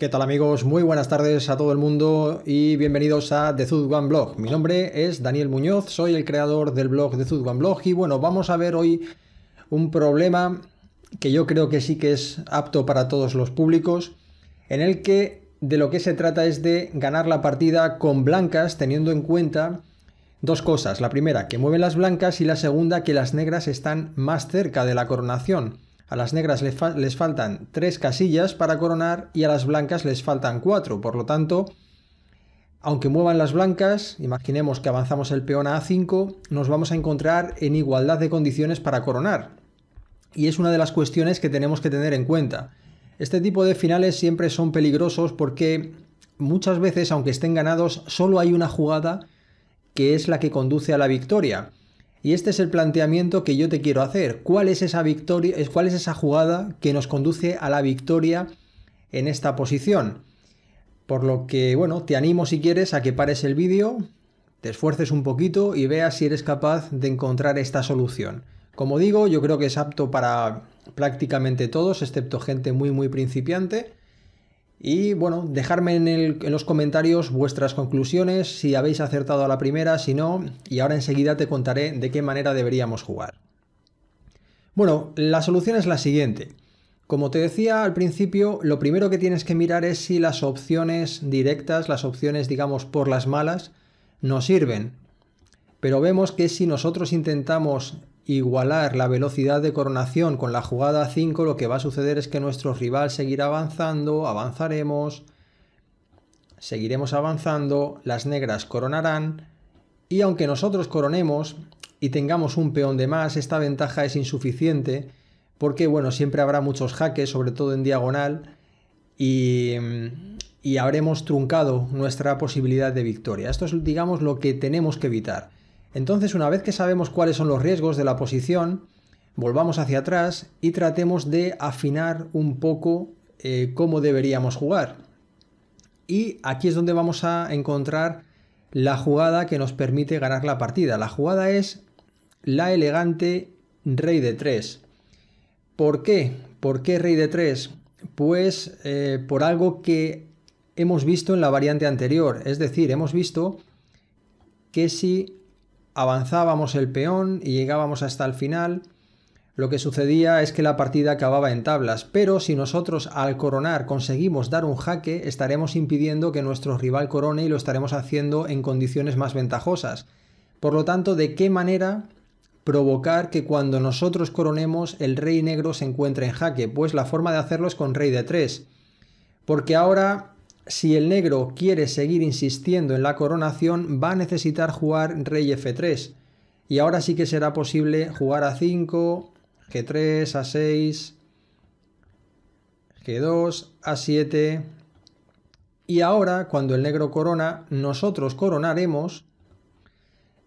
¿Qué tal amigos? Muy buenas tardes a todo el mundo y bienvenidos a The Zud One Blog. Mi nombre es Daniel Muñoz, soy el creador del blog The Zud One Blog y bueno, vamos a ver hoy un problema que yo creo que sí que es apto para todos los públicos, en el que de lo que se trata es de ganar la partida con blancas teniendo en cuenta dos cosas. La primera, que mueven las blancas y la segunda, que las negras están más cerca de la coronación. A las negras les, faltan tres casillas para coronar y a las blancas les faltan cuatro. Por lo tanto, aunque muevan las blancas, imaginemos que avanzamos el peón a A5, nos vamos a encontrar en igualdad de condiciones para coronar. Y es una de las cuestiones que tenemos que tener en cuenta. Este tipo de finales siempre son peligrosos porque muchas veces, aunque estén ganados, solo hay una jugada que es la que conduce a la victoria. Y este es el planteamiento que yo te quiero hacer. ¿Cuál es esa victoria, cuál es esa jugada que nos conduce a la victoria en esta posición? Por lo que, bueno, te animo si quieres a que pares el vídeo, te esfuerces un poquito y veas si eres capaz de encontrar esta solución. Como digo, yo creo que es apto para prácticamente todos, excepto gente muy muy principiante. Y bueno, dejarme en, en, los comentarios vuestras conclusiones, si habéis acertado a la primera, si no, y ahora enseguida te contaré de qué manera deberíamos jugar. Bueno, la solución es la siguiente. Como te decía al principio, lo primero que tienes que mirar es si las opciones directas, las opciones digamos por las malas, nos sirven. Pero vemos que si nosotros intentamos igualar la velocidad de coronación con la jugada 5, lo que va a suceder es que nuestro rival seguirá avanzando, avanzaremos, seguiremos avanzando, las negras coronarán y aunque nosotros coronemos y tengamos un peón de más, esta ventaja es insuficiente porque bueno, siempre habrá muchos jaques, sobre todo en diagonal y, mm, habremos truncado nuestra posibilidad de victoria. Esto es digamos lo que tenemos que evitar. Entonces, una vez que sabemos cuáles son los riesgos de la posición, volvamos hacia atrás y tratemos de afinar un poco eh, cómo deberíamos jugar. Y aquí es donde vamos a encontrar la jugada que nos permite ganar la partida. La jugada es la elegante rey de 3. ¿Por qué? ¿Por qué rey de 3? Pues eh, por algo que hemos visto en la variante anterior. Es decir, hemos visto que si avanzábamos el peón y llegábamos hasta el final, lo que sucedía es que la partida acababa en tablas, pero si nosotros al coronar conseguimos dar un jaque, estaremos impidiendo que nuestro rival corone y lo estaremos haciendo en condiciones más ventajosas. Por lo tanto, ¿de qué manera provocar que cuando nosotros coronemos el rey negro se encuentre en jaque? Pues la forma de hacerlo es con rey de 3. Porque ahora si el negro quiere seguir insistiendo en la coronación, va a necesitar jugar rey f3. Y ahora sí que será posible jugar a 5, g3, a6, g2, a7. Y ahora, cuando el negro corona, nosotros coronaremos,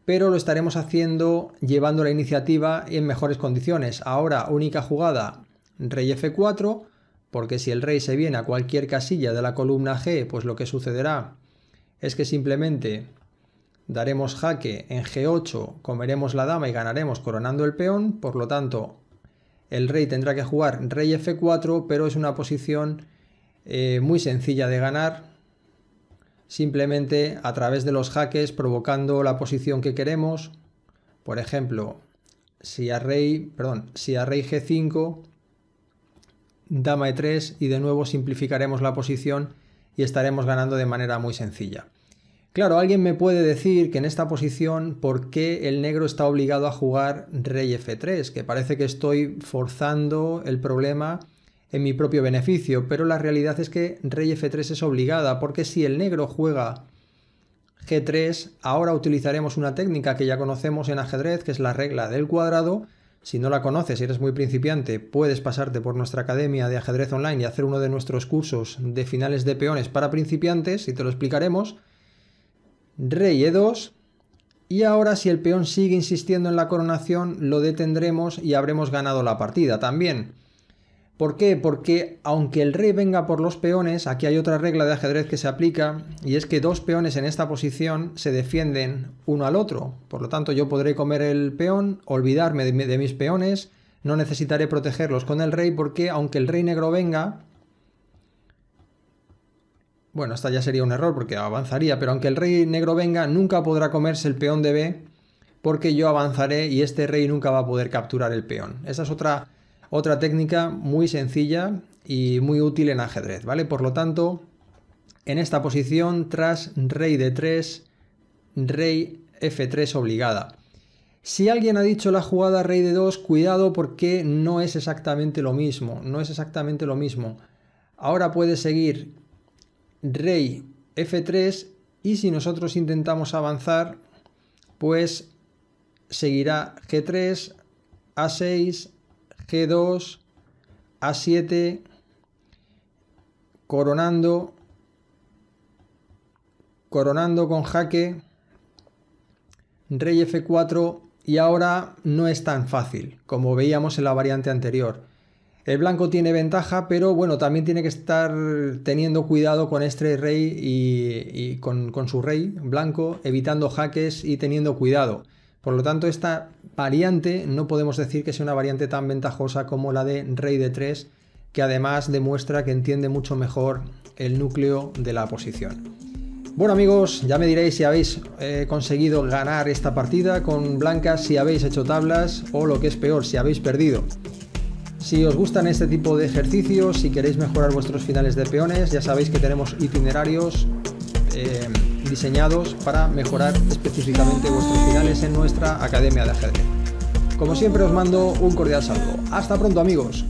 pero lo estaremos haciendo llevando la iniciativa en mejores condiciones. Ahora, única jugada, rey f4, porque si el rey se viene a cualquier casilla de la columna G, pues lo que sucederá es que simplemente daremos jaque en G8, comeremos la dama y ganaremos coronando el peón, por lo tanto el rey tendrá que jugar rey F4, pero es una posición eh, muy sencilla de ganar, simplemente a través de los jaques provocando la posición que queremos, por ejemplo, si a rey, si a rey G5 dama e3 y de nuevo simplificaremos la posición y estaremos ganando de manera muy sencilla. Claro, alguien me puede decir que en esta posición, ¿por qué el negro está obligado a jugar rey f3? Que parece que estoy forzando el problema en mi propio beneficio, pero la realidad es que rey f3 es obligada, porque si el negro juega g3, ahora utilizaremos una técnica que ya conocemos en ajedrez, que es la regla del cuadrado, si no la conoces y eres muy principiante, puedes pasarte por nuestra academia de ajedrez online y hacer uno de nuestros cursos de finales de peones para principiantes y te lo explicaremos. Rey E2. Y ahora si el peón sigue insistiendo en la coronación, lo detendremos y habremos ganado la partida también. ¿Por qué? Porque aunque el rey venga por los peones, aquí hay otra regla de ajedrez que se aplica, y es que dos peones en esta posición se defienden uno al otro. Por lo tanto, yo podré comer el peón, olvidarme de mis peones, no necesitaré protegerlos con el rey, porque aunque el rey negro venga, bueno, esta ya sería un error porque avanzaría, pero aunque el rey negro venga, nunca podrá comerse el peón de B porque yo avanzaré y este rey nunca va a poder capturar el peón. Esa es otra otra técnica muy sencilla y muy útil en ajedrez, ¿vale? Por lo tanto, en esta posición, tras rey de 3 rey F3 obligada. Si alguien ha dicho la jugada rey de 2, cuidado porque no es exactamente lo mismo, no es exactamente lo mismo. Ahora puede seguir rey F3 y si nosotros intentamos avanzar, pues seguirá G3, A6, G2, A7, coronando, coronando con jaque, rey F4 y ahora no es tan fácil como veíamos en la variante anterior. El blanco tiene ventaja, pero bueno, también tiene que estar teniendo cuidado con este rey y, con, su rey blanco, evitando jaques y teniendo cuidado. Por lo tanto, esta variante no podemos decir que sea una variante tan ventajosa como la de rey de 3, que además demuestra que entiende mucho mejor el núcleo de la posición. Bueno amigos, ya me diréis si habéis eh, conseguido ganar esta partida con blancas, si habéis hecho tablas o lo que es peor, si habéis perdido. Si os gustan este tipo de ejercicios, si queréis mejorar vuestros finales de peones, ya sabéis que tenemos itinerarios eh, diseñados para mejorar específicamente vuestros finales en nuestra Academia de Ajedrez. Como siempre os mando un cordial saludo. Hasta pronto amigos.